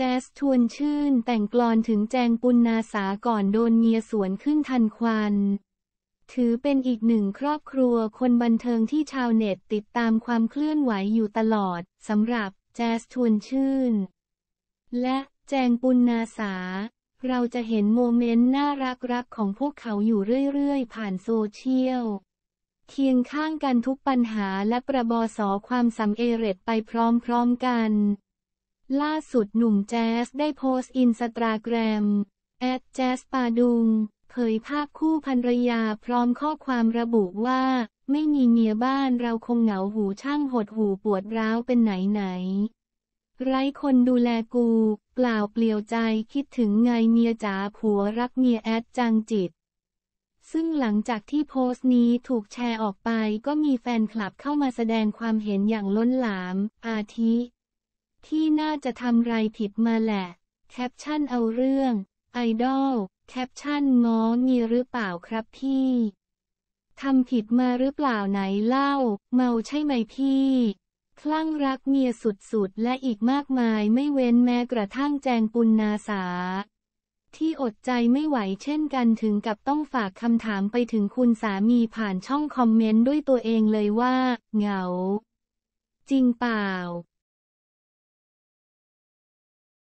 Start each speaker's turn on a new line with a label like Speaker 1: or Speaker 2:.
Speaker 1: จสทวนชื่น แต่งกลอนถึงแจงปุณนาสาก่อนโดนเมียสวนขึ้นทันควัน ถือเป็นอีกหนึ่งครอบครัวคนบันเทิงที่ชาวเน็ตติดตามความเคลื่อนไหวอยู่ตลอดสำหรับแจสทวนชื่น และแจงปุณนาสาเราจะเห็นโมเมนต์น่ารักรักของพวกเขาอยู่เรื่อยๆผ่านโซเชียลเคียงข้างกันทุกปัญหาและประบอสอความสำเร็จไปพร้อมๆกันล่าสุดหนุ่มแจ๊สได้โพสต์อินสตาแกรมแอดแจ๊สปาดุงเผยภาพคู่ภรรยาพร้อมข้อความระบุว่า ไม่มีเมียบ้านเราคงเหงาหูช่างหดหูปวดร้าวเป็นไหนไหน ไร้คนดูแลกูเปล่าเปลี่ยวใจคิดถึงไงเมียจ๋าผัวรักเมียแอดจังจิต ซึ่งหลังจากที่โพสต์นี้ถูกแชร์ออกไปก็มีแฟนคลับเข้ามาแสดงความเห็นอย่างล้นหลาม อาทิที่น่าจะทำไรผิดมาแหละ แคปชั่นเอาเรื่อง ไอดอล แคปชั่นง้อมีหรือเปล่าครับพี่ ทำผิดมาหรือเปล่าไหนเล่า เมาใช่ไหมพี่ คลั่งรักเมียสุดๆและอีกมากมายไม่เว้นแม้กระทั่งแจงปุณนาสา ที่อดใจไม่ไหวเช่นกันถึงกับต้องฝากคำถามไปถึงคุณสามีผ่านช่องคอมเมนต์ด้วยตัวเองเลยว่า เหงา จริงเปล่า